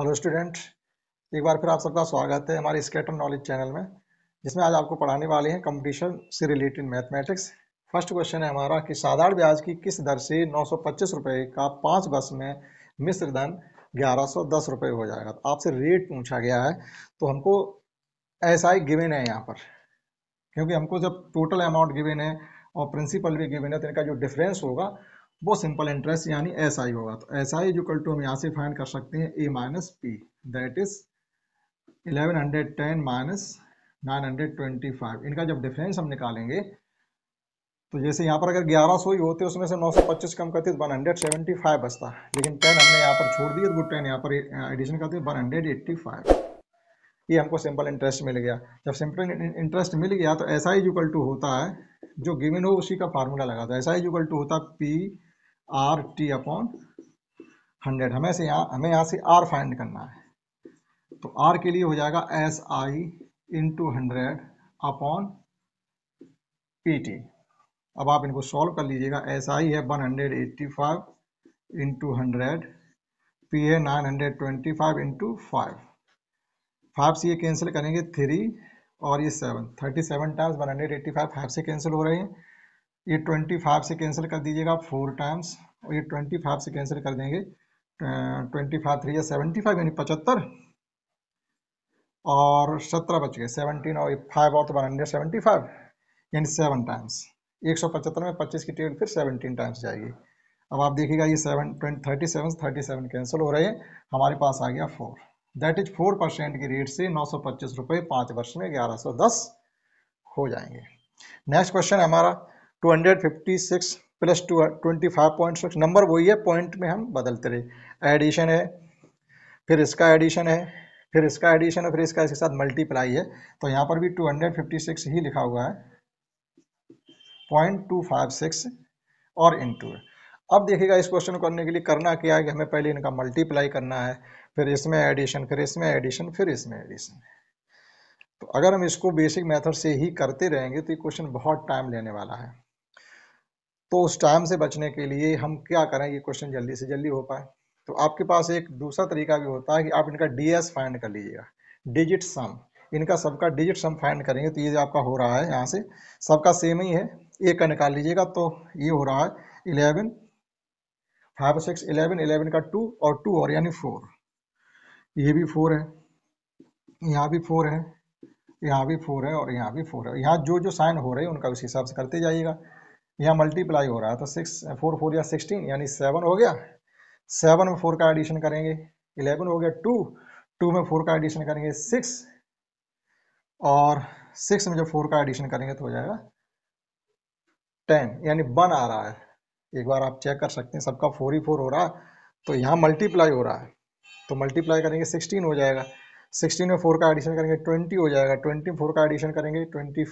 hello student एक बार फिर आप सबका स्वागत है हमारे स्केटर नॉलेज चैनल में जिसमें आज आपको पढ़ाने वाले हैं कंपटीशन से रिलेटेड मैथमेटिक्स फर्स्ट क्वेश्चन है हमारा कि साधारण ब्याज की किस दर से नौ रुपए का पाँच बस में मिश्र धन ग्यारह रुपए हो जाएगा तो आपसे रेट पूछा गया है तो हमको ऐसा ही गिवेन है यहाँ पर क्योंकि हमको जब टोटल अमाउंट गिवेन है और प्रिंसिपल भी गिवेन है तो इनका जो डिफरेंस होगा वो सिंपल इंटरेस्ट यानी एस आई होगा तो एस आई इक्वल टू हम यहाँ से फाइंड कर सकते हैं A minus P that is eleven hundred ten minus nine hundred twenty five इनका जब डिफरेंस हम निकालेंगे तो जैसे यहाँ पर अगर ग्यारह सौ ही होते उसमें से नौ सौ पच्चीस कम करते वन हंड्रेड सेवेंटी फाइव बचता लेकिन टेन हमने यहाँ पर छोड़ दिया तो टेन यहाँ पर एडिशन करते वन हंड्रेड एट्टी फाइव ये हमको सिंपल इंटरेस्ट मिल गया जब सिंपल इंटरेस्ट मिल गया तो ऐसा ही जुगल टू होता है जो गिवन हो उसी का फार्मूला लगा था ऐसा ही जुगल टू होता P R T upon hundred हमें से यहाँ हमें यहाँ से आर फाइंड करना है तो आर के लिए हो जाएगा S I into hundred upon P T अब आप इनको सॉल्व कर लीजिएगा एस आई है one hundred eighty five into hundred P है nine hundred twenty five into five five से ये कैंसिल करेंगे थ्री और ये seven thirty seven times one hundred eighty five five से कैंसिल हो रहे हैं ये ट्वेंटी फाइव से कैंसिल कर दीजिएगा फोर टाइम्स और ये ट्वेंटी फाइव से कैंसिल कर देंगे ट्वेंटी फाइव थ्री या सेवेंटी फाइव यानी पचहत्तर और सत्रह बच गए सेवनटीन और फाइव और तो बन हंड्रेड सेवेंटी फाइव यानी सेवन टाइम्स एक सौ पचहत्तर में पच्चीस की टेबल फिर सेवनटीन टाइम्स जाएगी अब आप देखिएगा ये seven twenty thirty seven thirty seven cancel हो रहे हैं हमारे पास आ गया four that is four percent की रेट से नौ सौ पच्चीस रुपये पाँच वर्ष में ग्यारह सौ दस हो जाएंगे नेक्स्ट क्वेश्चन हमारा two hundred fifty six plus two twenty five point six number वही है पॉइंट में हम बदलते रहे एडिशन है फिर इसका एडिशन है फिर इसका एडिशन है फिर इसका इसके साथ मल्टीप्लाई है तो यहाँ पर भी टू हंड्रेड फिफ्टी सिक्स ही लिखा हुआ है पॉइंट टू फाइव सिक्स और इंटू अब देखिएगा इस क्वेश्चन को करने के लिए करना क्या है कि हमें पहले इनका मल्टीप्लाई करना है फिर इसमें एडिशन फिर इसमें एडिशन फिर इसमें एडिशन तो अगर हम इसको बेसिक मेथड से ही करते रहेंगे तो ये क्वेश्चन बहुत टाइम लेने वाला है तो उस टाइम से बचने के लिए हम क्या करें ये क्वेश्चन जल्दी से जल्दी हो पाए तो आपके पास एक दूसरा तरीका भी होता है कि आप इनका डी एस फाइंड कर लीजिएगा डिजिट सम इनका सबका डिजिट सम फाइंड करेंगे तो ये आपका हो रहा है यहाँ से सबका सेम ही है एक का निकाल लीजिएगा तो ये हो रहा है eleven five six eleven eleven का टू और टू और यानी फोर ये भी फोर है यहाँ भी फोर है यहाँ भी फोर है और यहाँ भी फोर है यहाँ जो जो साइन हो रहे हैं उनका उस हिसाब से करते जाइएगा यहाँ मल्टीप्लाई हो रहा है तो सिक्स फोर फोर या सिक्सटीन यानी सेवन हो गया सेवन में फोर का एडिशन करेंगे इलेवन हो गया टू टू में फोर का एडिशन करेंगे सिक्स और सिक्स में जब फोर का एडिशन करेंगे तो हो जाएगा टेन यानी वन आ रहा है एक बार आप चेक कर सकते हैं सबका फोर ही फोर हो रहा है तो यहाँ मल्टीप्लाई हो रहा है तो मल्टीप्लाई करेंगे सिक्सटीन हो जाएगा सिक्सटीन में फोर का एडिशन करेंगे ट्वेंटी हो जाएगा ट्वेंटी फोर का एडिशन करेंगे ट्वेंटी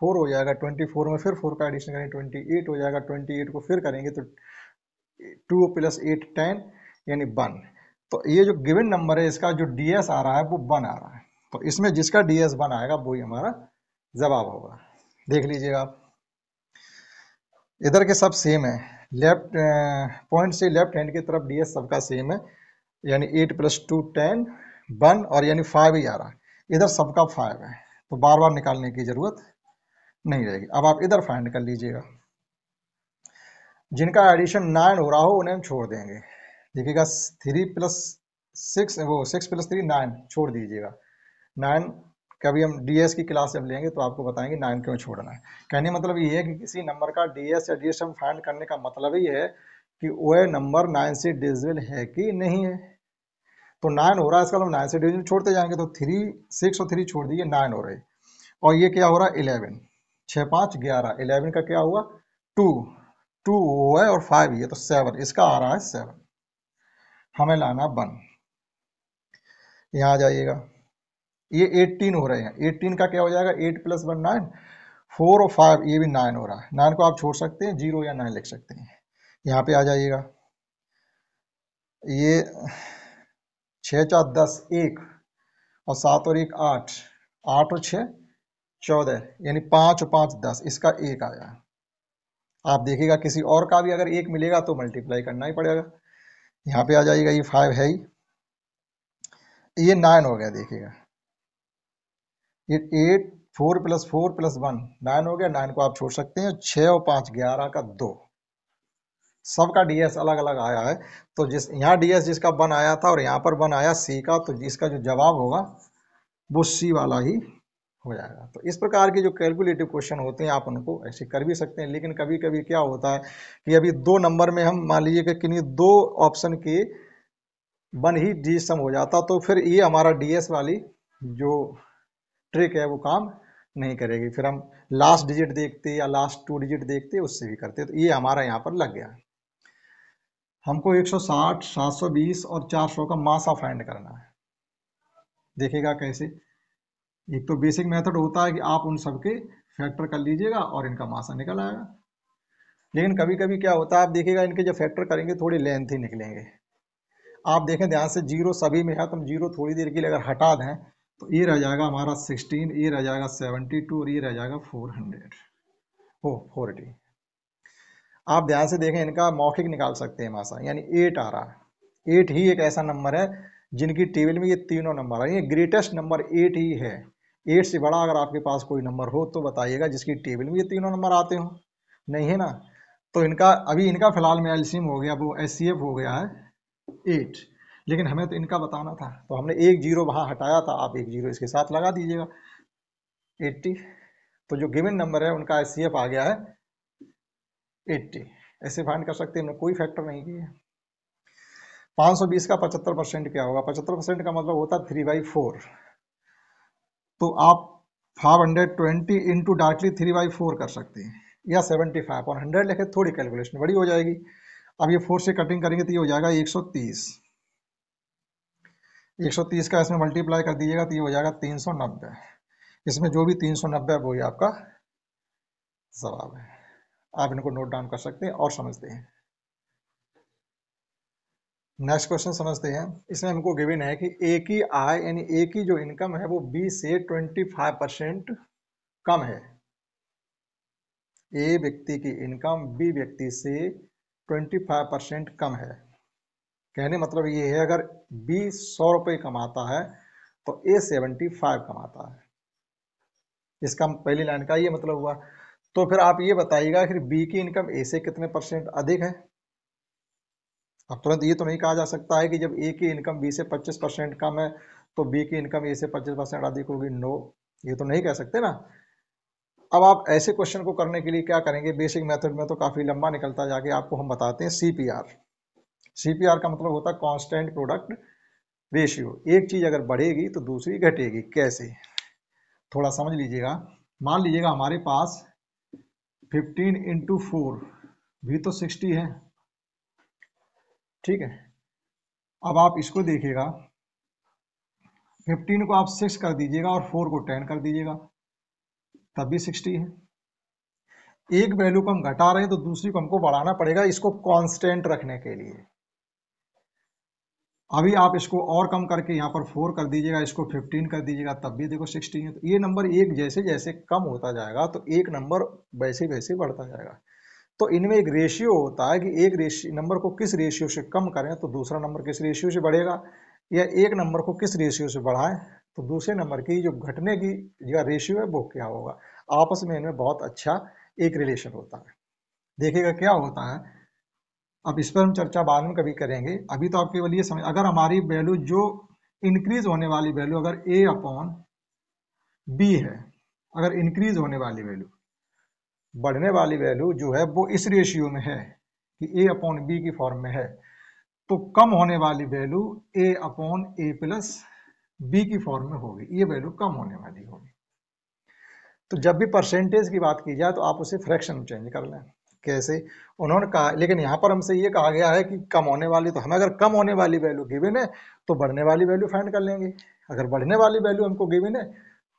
फोर हो जाएगा ट्वेंटी फोर में फिर फोर का एडिशन करेंगे ट्वेंटी एट हो जाएगा ट्वेंटी एट को फिर करेंगे तो टू प्लस एट टेन यानी वन तो ये जो गिवन नंबर है इसका जो डी एस आ रहा है वो वन आ रहा है तो इसमें जिसका डी एस वन आएगा वही हमारा जवाब होगा देख लीजिएगा आप इधर के सब सेम है लेफ्ट पॉइंट से लेफ्ट हैंड की तरफ डी एस सबका सेम है यानी eight plus two ten one और यानी फाइव ही आ रहा है इधर सबका फाइव है तो बार बार निकालने की ज़रूरत नहीं रहेगी अब आप इधर फाइंड कर लीजिएगा जिनका एडिशन नाइन हो रहा हो उन्हें हम छोड़ देंगे देखिएगा थ्री प्लस सिक्स वो सिक्स प्लस थ्री नाइन छोड़ दीजिएगा नाइन कभी हम डीएस की क्लास जब लेंगे तो आपको बताएंगे नाइन क्यों छोड़ना है कहने मतलब ये है कि किसी नंबर का डीएस या डीएस हम फाइंड करने का मतलब ये है कि वह नंबर नाइन से डिजिबल है कि नहीं है तो नाइन हो रहा है इसका हम मतलब नाइन से डिजिबल छोड़ते जाएंगे तो थ्री सिक्स और थ्री छोड़ दीजिए नाइन हो रही और ये क्या हो रहा है इलेवन छः पाँच ग्यारह इलेवन का क्या हुआ टू टू वो है और फाइव ये तो सेवन इसका आ रहा है सेवन हमें लाना वन यहाँ आ जाइएगा ये एट्टीन हो रहे हैं एट्टीन का क्या हो जाएगा eight plus one nine four और फाइव ये भी नाइन हो रहा है नाइन को आप छोड़ सकते हैं जीरो या नाइन लिख सकते हैं यहाँ पे आ जाइएगा ये छः चार दस एक और सात और एक आठ आठ और छः चौदह यानी पांच और दस इसका एक आया आप देखिएगा किसी और का भी अगर एक मिलेगा तो मल्टीप्लाई करना ही पड़ेगा यहाँ पे आ जाएगा ये फाइव है ही ये नाइन हो गया देखिएगा ये eight four plus four plus one nine हो गया नाइन को आप छोड़ सकते हैं छः और पांच ग्यारह का दो सबका डीएस अलग अलग आया है तो जिस यहाँ डीएस जिसका वन आया था और यहाँ पर वन आया सी का तो इसका जो जवाब होगा वो सी वाला ही हो जाएगा तो इस प्रकार के जो कैलकुलेटिव क्वेश्चन होते हैं आप उनको ऐसे कर भी सकते हैं लेकिन कभी कभी क्या होता है कि अभी दो नंबर में हम मान लीजिए कि किन्हीं दो ऑप्शन के वन ही डी सम हो जाता तो फिर ये हमारा डीएस वाली जो ट्रिक है वो काम नहीं करेगी फिर हम लास्ट डिजिट देखते या लास्ट टू डिजिट देखते उससे भी करते तो ये हमारा यहाँ पर लग गया हमको 160, 720 और 400 का मासा फाइंड करना है देखेगा कैसे एक तो बेसिक मेथड होता है कि आप उन सबके फैक्टर कर लीजिएगा और इनका मासा निकल आएगा लेकिन कभी कभी क्या होता है आप देखिएगा इनके जब फैक्टर करेंगे थोड़ी लेंथ ही निकलेंगे आप देखें ध्यान से जीरो सभी में है तो हम जीरो थोड़ी देर के लिए अगर हटा दें तो ये रह जाएगा हमारा सिक्सटीन ये रह जाएगा सेवनटी टू और ये रह जाएगा फोर हंड्रेड हो फोर आप ध्यान से देखें इनका मौखिक निकाल सकते हैं मासा यानी एट आ रहा है एट ही एक ऐसा नंबर है जिनकी टेबल में ये तीनों नंबर आ रही है ग्रेटेस्ट नंबर एट ही है एट से बड़ा अगर आपके पास कोई नंबर हो तो बताइएगा जिसकी टेबल में ये तीनों नंबर आते हो नहीं है ना तो इनका अभी इनका फिलहाल में एल्सियम हो गया वो एस हो गया है एट लेकिन हमें तो इनका बताना था तो हमने एक जीरो वहाँ हटाया था आप एक जीरो इसके साथ लगा दीजिएगा एट्टी तो जो गिवन नंबर है उनका एस आ गया है एट्टी ऐसे फाइंड कर सकते हैं हमने कोई फैक्टर नहीं किया 520 का 75 परसेंट क्या होगा 75 परसेंट का मतलब होता है थ्री बाई फोर तो आप five hundred twenty into directly three by four कर सकते हैं या सेवेंटी फाइव और हंड्रेड लिखे तो थोड़ी कैलकुलेशन बड़ी हो जाएगी अब ये फोर से कटिंग करेंगे तो ये हो जाएगा एक सौ तीस एक सौ तीस का इसमें मल्टीप्लाई कर दीजिएगा तो ये हो जाएगा तीन सौ नब्बे इसमें जो भी तीन सौ नब्बे वो ही आपका जवाब है आप इनको नोट डाउन कर सकते हैं और समझते हैं नेक्स्ट क्वेश्चन समझते हैं इसमें हमको गिविन है कि ए की आय यानी ए की जो इनकम है वो बी से 25 परसेंट कम है ए व्यक्ति की इनकम बी व्यक्ति से 25 परसेंट कम है कहने मतलब ये है अगर बी सौ रुपये कमाता है तो ए सेवेंटी फाइव कमाता है इसका पहली लाइन का ये मतलब हुआ तो फिर आप ये बताइएगा फिर बी की इनकम ए से कितने परसेंट अधिक है अब तुरंत ये तो नहीं कहा जा सकता है कि जब ए की इनकम बी से पच्चीस परसेंट कम है तो बी की इनकम ए से पच्चीस परसेंट अधिक होगी नो ये तो नहीं कह सकते ना अब आप ऐसे क्वेश्चन को करने के लिए क्या करेंगे बेसिक मेथड में तो काफ़ी लंबा निकलता जाके आपको हम बताते हैं C P R C P R का मतलब होता है कॉन्स्टेंट प्रोडक्ट रेशियो एक चीज़ अगर बढ़ेगी तो दूसरी घटेगी कैसे थोड़ा समझ लीजिएगा मान लीजिएगा हमारे पास फिफ्टीन इंटू फोर भी तो सिक्सटी है ठीक है अब आप इसको देखिएगा फिफ्टीन को आप सिक्स कर दीजिएगा और फोर को टेन कर दीजिएगा तब भी सिक्सटी है एक वैल्यू को हम घटा रहे हैं तो दूसरी को हमको बढ़ाना पड़ेगा इसको कांस्टेंट रखने के लिए अभी आप इसको और कम करके यहां पर फोर कर दीजिएगा इसको फिफ्टीन कर दीजिएगा तब भी देखो सिक्सटीन है तो ये नंबर एक जैसे जैसे कम होता जाएगा तो एक नंबर वैसे वैसे बढ़ता जाएगा तो इनमें एक रेशियो होता है कि एक रेशियो नंबर को किस रेशियो से कम करें तो दूसरा नंबर किस रेशियो से बढ़ेगा या एक नंबर को किस रेशियो से बढ़ाएं तो दूसरे नंबर की जो घटने की या रेशियो है वो क्या होगा आपस में इनमें बहुत अच्छा एक रिलेशन होता है देखिएगा क्या होता है अब इस पर हम चर्चा बाद में कभी करेंगे अभी तो आप केवल ये समझ अगर हमारी वैल्यू जो इंक्रीज होने वाली वैल्यू अगर ए अपॉन बी है अगर इंक्रीज होने वाली वैल्यू बढ़ने वाली वैल्यू जो है वो इस रेशियो में है कि ए अपॉन बी की फॉर्म में है तो कम होने वाली value A upon A plus B की फॉर्म में होगी ये वैल्यू कम होने वाली होगी तो जब भी परसेंटेज की बात की जाए तो आप उसे फ्रैक्शन में चेंज कर लें कैसे उन्होंने कहा लेकिन यहां पर हमसे ये कहा गया है कि कम होने वाली तो हमें अगर कम होने वाली वैल्यू गिविन है तो बढ़ने वाली वैल्यू फाइंड कर लेंगे अगर बढ़ने वाली वैल्यू हमको गिवन है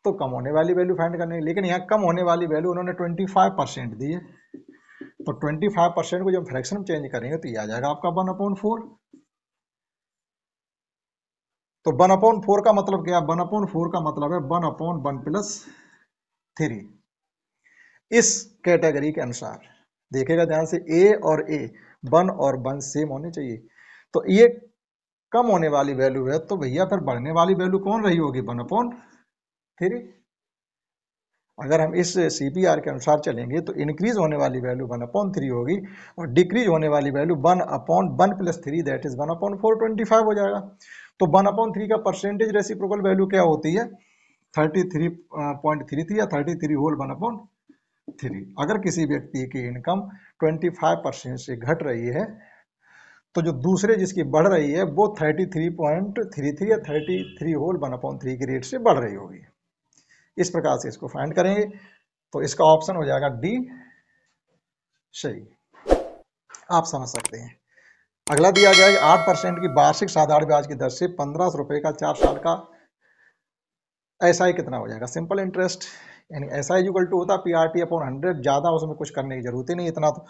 तो कम होने वाली वैल्यू फाइंड करने की लेकिन यहाँ कम होने वाली वैल्यू उन्होंने ट्वेंटी फाइव परसेंट दी है तो ट्वेंटी फाइव परसेंट को जब फ्रैक्शन में चेंज करेंगे तो ये आ जाएगा आपका वन अपॉन फोर तो वन अपॉन फोर का मतलब क्या वन अपॉन फोर का मतलब है one upon one plus three इस कैटेगरी के अनुसार देखेगा ध्यान से ए और ए वन और वन सेम होने चाहिए तो ये कम होने वाली वैल्यू है तो भैया फिर बढ़ने वाली वैल्यू कौन रही होगी वन अपॉन फिर अगर हम इस सी के अनुसार चलेंगे तो इंक्रीज होने वाली वैल्यू वन अपॉन थ्री होगी और डिक्रीज होने वाली value one upon one plus three that is one upon four twenty five हो जाएगा तो वन अपॉन थ्री का परसेंटेज रेसिप्रोकल वैल्यू क्या होती है thirty three point three three या thirty three whole one upon three अगर किसी व्यक्ति की इनकम ट्वेंटी फाइव परसेंट से घट रही है तो जो दूसरे जिसकी बढ़ रही है वो thirty three point three three या thirty three whole one upon three के रेट से बढ़ रही होगी इस प्रकार से इसको फाइंड करेंगे तो इसका ऑप्शन हो जाएगा डी सही आप समझ सकते हैं अगला दिया गया है आठ परसेंट की वार्षिक साधारण ब्याज की दर से पंद्रह सौ का चार साल का ऐसा ही कितना हो जाएगा सिंपल इंटरेस्ट यानी ऐसा आई टू होता P R T upon hundred ज़्यादा उसमें कुछ करने की जरूरत ही नहीं इतना तो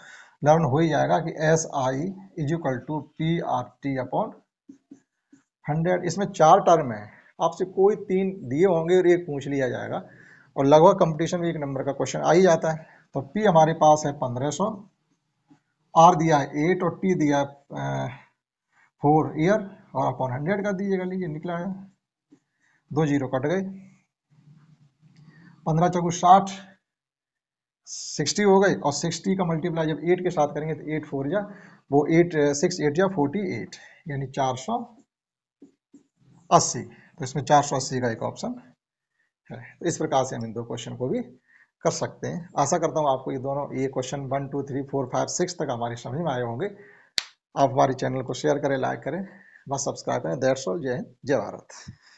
लर्न हो ही जाएगा कि S I is equal to P R T upon hundred इसमें चार टर्म है आपसे कोई तीन दिए होंगे और एक पूछ लिया जाएगा और लगभग कंपटीशन में एक नंबर का क्वेश्चन आ ही जाता है तो पी हमारे पास है पंद्रह सौ आर दिया है एट और टी दिया है फोर ईयर और अपॉन हंड्रेड का दीजिएगा लीजिए निकला है दो जीरो कट गए पंद्रह चौकू साठ सिक्सटी हो गए और सिक्सटी का मल्टीप्लाई जब एट के साथ करेंगे तो एट फोर या वो एट सिक्स एट या फोर्टी एट यानी चार सौ अस्सी तो इसमें चार सौ अस्सी का एक ऑप्शन है तो इस प्रकार से हम इन दो क्वेश्चन को भी कर सकते हैं आशा करता हूँ आपको ये दोनों ये question one two three four five six तक हमारे समझ में आए होंगे आप हमारे चैनल को शेयर करें लाइक करें बस सब्सक्राइब करें दैट्स ऑल जय हिंद जय भारत